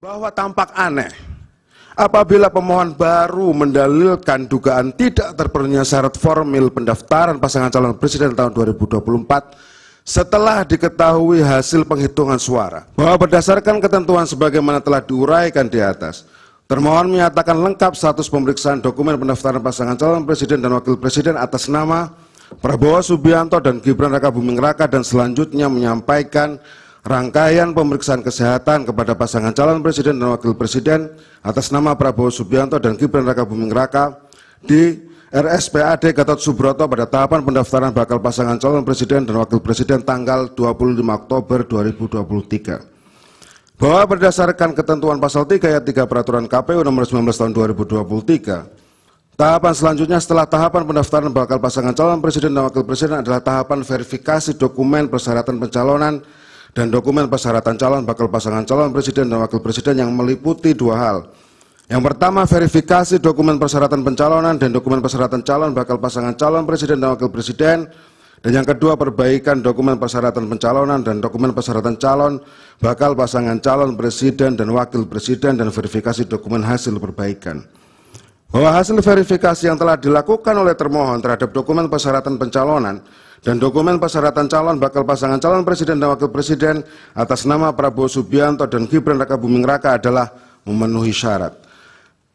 bahwa tampak aneh apabila pemohon baru mendalilkan dugaan tidak terpenuhnya syarat formil pendaftaran pasangan calon presiden tahun 2024 setelah diketahui hasil penghitungan suara bahwa berdasarkan ketentuan sebagaimana telah diuraikan di atas termohon menyatakan lengkap status pemeriksaan dokumen pendaftaran pasangan calon presiden dan wakil presiden atas nama Prabowo Subianto dan Gibran Raka Buming Raka dan selanjutnya menyampaikan rangkaian pemeriksaan kesehatan kepada pasangan calon presiden dan wakil presiden atas nama Prabowo Subianto dan Gibran Raka Buming Raka di RSPAD Gatot Subroto pada tahapan pendaftaran bakal pasangan calon presiden dan wakil presiden tanggal 25 Oktober 2023. Bahwa berdasarkan ketentuan pasal 3 ayat 3 peraturan KPU nomor 19 tahun 2023, tahapan selanjutnya setelah tahapan pendaftaran bakal pasangan calon presiden dan wakil presiden adalah tahapan verifikasi dokumen persyaratan pencalonan dan dokumen persyaratan calon bakal pasangan calon presiden dan wakil presiden yang meliputi dua hal. Yang pertama, verifikasi dokumen persyaratan pencalonan dan dokumen persyaratan calon bakal pasangan calon presiden dan wakil presiden. Dan yang kedua, perbaikan dokumen persyaratan pencalonan dan dokumen persyaratan calon bakal pasangan calon presiden dan wakil presiden dan verifikasi dokumen hasil perbaikan bahwa hasil verifikasi yang telah dilakukan oleh termohon terhadap dokumen persyaratan pencalonan dan dokumen persyaratan calon bakal pasangan calon presiden dan wakil presiden atas nama Prabowo Subianto dan Gibran Raka Buming Raka adalah memenuhi syarat.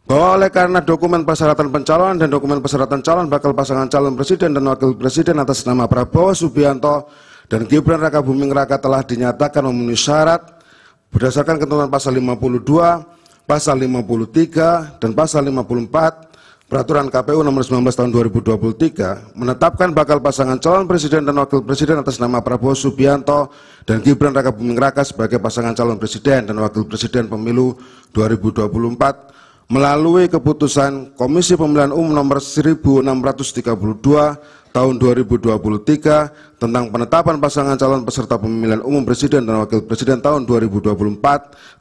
Bahwa oleh karena dokumen persyaratan pencalonan dan dokumen persyaratan calon bakal pasangan calon presiden dan wakil presiden atas nama Prabowo Subianto dan Gibran Raka Buming Raka telah dinyatakan memenuhi syarat berdasarkan ketentuan pasal 52 pasal 53 dan pasal 54 Peraturan KPU nomor 19 tahun 2023 menetapkan bakal pasangan calon presiden dan wakil presiden atas nama Prabowo Subianto dan Gibran Raka Buming Raka sebagai pasangan calon presiden dan wakil presiden pemilu 2024 melalui keputusan Komisi Pemilihan Umum nomor 1632 tahun 2023 tentang penetapan pasangan calon peserta pemilihan umum presiden dan wakil presiden tahun 2024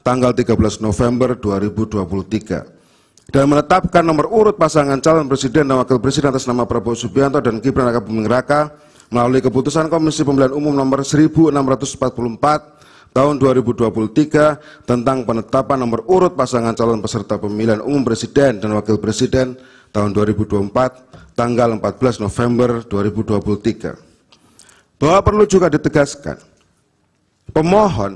tanggal 13 November 2023 dan menetapkan nomor urut pasangan calon presiden dan wakil presiden atas nama Prabowo Subianto dan Gibran Raka Buming Raka melalui keputusan Komisi Pemilihan Umum nomor 1644 tahun 2023 tentang penetapan nomor urut pasangan calon peserta pemilihan umum presiden dan wakil presiden tahun 2024 tanggal 14 November 2023. Bahwa perlu juga ditegaskan, pemohon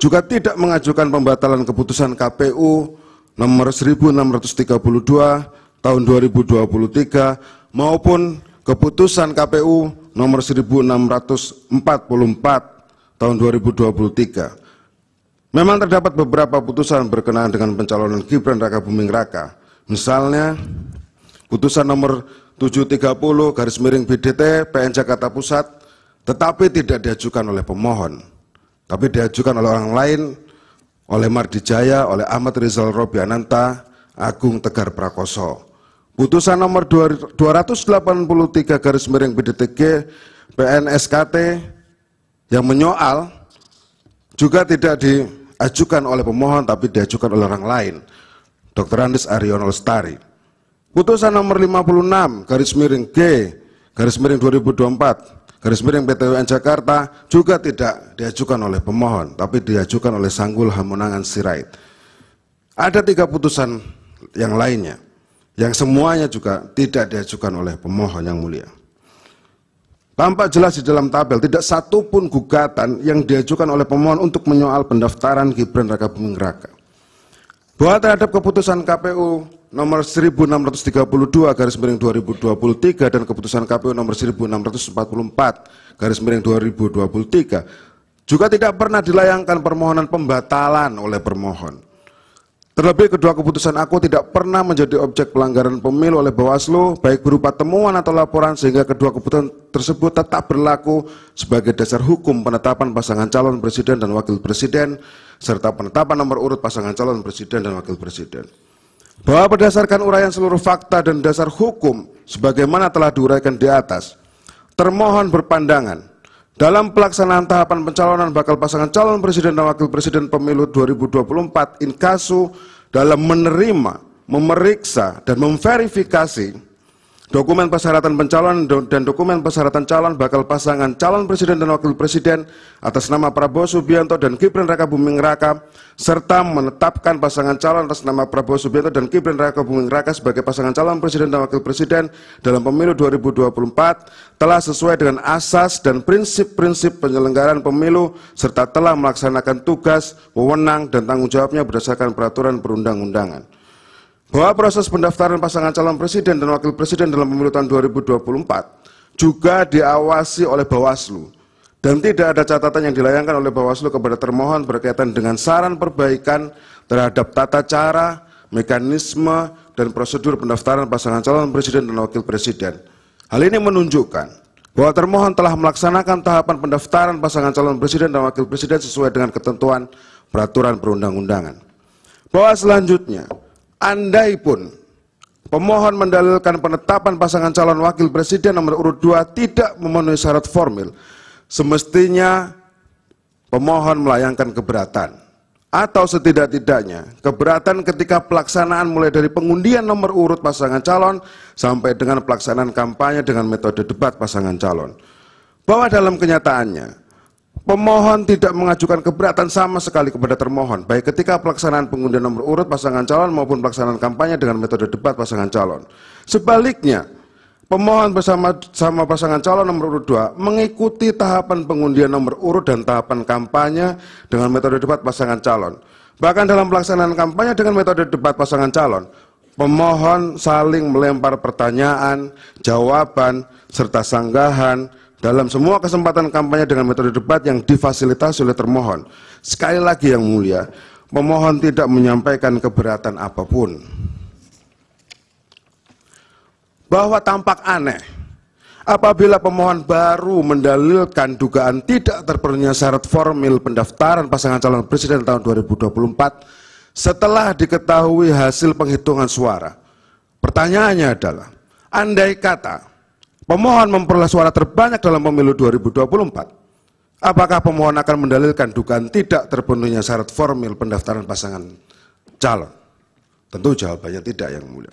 juga tidak mengajukan pembatalan keputusan KPU nomor 1632 tahun 2023 maupun keputusan KPU nomor 1644 tahun 2023. Memang terdapat beberapa putusan berkenaan dengan pencalonan Gibran Raka Buming Raka. Misalnya Putusan nomor 730 garis miring BDT PN Jakarta Pusat tetapi tidak diajukan oleh pemohon tapi diajukan oleh orang lain oleh Mardi Jaya, oleh Ahmad Rizal Robiananta, Agung Tegar Prakoso. Putusan nomor 283 garis miring BDTG PNSKT yang menyoal juga tidak diajukan oleh pemohon tapi diajukan oleh orang lain. Dr. Andes Aryono Lestari. Putusan nomor 56 garis miring G garis miring 2024 garis miring PTWN Jakarta juga tidak diajukan oleh pemohon tapi diajukan oleh Sanggul Hamunangan Sirait. Ada tiga putusan yang lainnya yang semuanya juga tidak diajukan oleh pemohon yang mulia. Tampak jelas di dalam tabel tidak satu pun gugatan yang diajukan oleh pemohon untuk menyoal pendaftaran Gibran Raka Buming Raka. Bahwa terhadap keputusan KPU nomor 1632 garis miring 2023 dan keputusan KPU nomor 1644 garis miring 2023 juga tidak pernah dilayangkan permohonan pembatalan oleh permohon. Terlebih kedua keputusan aku tidak pernah menjadi objek pelanggaran pemilu oleh Bawaslu baik berupa temuan atau laporan sehingga kedua keputusan tersebut tetap berlaku sebagai dasar hukum penetapan pasangan calon presiden dan wakil presiden serta penetapan nomor urut pasangan calon presiden dan wakil presiden bahwa berdasarkan uraian seluruh fakta dan dasar hukum sebagaimana telah diuraikan di atas, termohon berpandangan dalam pelaksanaan tahapan pencalonan bakal pasangan calon presiden dan wakil presiden pemilu 2024 inkasu dalam menerima, memeriksa, dan memverifikasi dokumen persyaratan pencalon dan dokumen persyaratan calon bakal pasangan calon presiden dan wakil presiden atas nama Prabowo Subianto dan Gibran Raka Buming Raka serta menetapkan pasangan calon atas nama Prabowo Subianto dan Gibran Raka Buming Raka sebagai pasangan calon presiden dan wakil presiden dalam pemilu 2024 telah sesuai dengan asas dan prinsip-prinsip penyelenggaraan pemilu serta telah melaksanakan tugas, wewenang dan tanggung jawabnya berdasarkan peraturan perundang-undangan bahwa proses pendaftaran pasangan calon presiden dan wakil presiden dalam pemilu tahun 2024 juga diawasi oleh Bawaslu dan tidak ada catatan yang dilayangkan oleh Bawaslu kepada termohon berkaitan dengan saran perbaikan terhadap tata cara, mekanisme, dan prosedur pendaftaran pasangan calon presiden dan wakil presiden. Hal ini menunjukkan bahwa termohon telah melaksanakan tahapan pendaftaran pasangan calon presiden dan wakil presiden sesuai dengan ketentuan peraturan perundang-undangan. Bahwa selanjutnya, andai pun pemohon mendalilkan penetapan pasangan calon wakil presiden nomor urut 2 tidak memenuhi syarat formil, semestinya pemohon melayangkan keberatan atau setidak-tidaknya keberatan ketika pelaksanaan mulai dari pengundian nomor urut pasangan calon sampai dengan pelaksanaan kampanye dengan metode debat pasangan calon. Bahwa dalam kenyataannya Pemohon tidak mengajukan keberatan sama sekali kepada termohon, baik ketika pelaksanaan pengundian nomor urut pasangan calon maupun pelaksanaan kampanye dengan metode debat pasangan calon. Sebaliknya, pemohon bersama sama pasangan calon nomor urut 2 mengikuti tahapan pengundian nomor urut dan tahapan kampanye dengan metode debat pasangan calon. Bahkan dalam pelaksanaan kampanye dengan metode debat pasangan calon, pemohon saling melempar pertanyaan, jawaban, serta sanggahan, dalam semua kesempatan kampanye dengan metode debat yang difasilitasi oleh termohon. Sekali lagi yang mulia, pemohon tidak menyampaikan keberatan apapun. Bahwa tampak aneh apabila pemohon baru mendalilkan dugaan tidak terpenuhnya syarat formil pendaftaran pasangan calon presiden tahun 2024 setelah diketahui hasil penghitungan suara. Pertanyaannya adalah, andai kata Pemohon memperoleh suara terbanyak dalam pemilu 2024. Apakah pemohon akan mendalilkan dugaan tidak terpenuhnya syarat formil pendaftaran pasangan calon? Tentu jawabannya tidak yang mulia.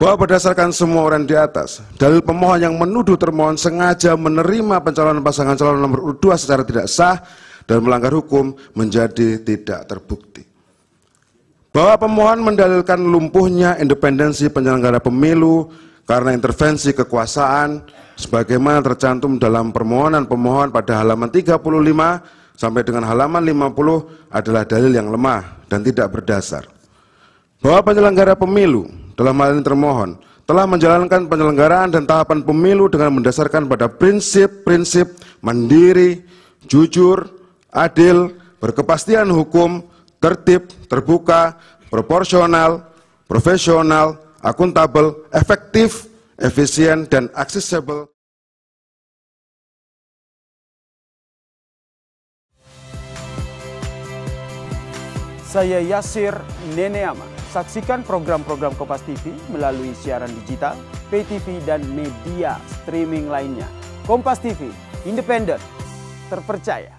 Bahwa berdasarkan semua orang di atas, dalil pemohon yang menuduh termohon sengaja menerima pencalonan pasangan calon nomor urut 2 secara tidak sah dan melanggar hukum menjadi tidak terbukti bahwa pemohon mendalilkan lumpuhnya independensi penyelenggara pemilu karena intervensi kekuasaan sebagaimana tercantum dalam permohonan pemohon pada halaman 35 sampai dengan halaman 50 adalah dalil yang lemah dan tidak berdasar. Bahwa penyelenggara pemilu dalam hal ini termohon telah menjalankan penyelenggaraan dan tahapan pemilu dengan mendasarkan pada prinsip-prinsip mandiri, jujur, adil, berkepastian hukum, tertib, terbuka, proporsional, profesional, akuntabel, efektif, efisien, dan accessible. Saya Yasir Neneama. Saksikan program-program Kompas TV melalui siaran digital, pay TV, dan media streaming lainnya. Kompas TV, independen, terpercaya.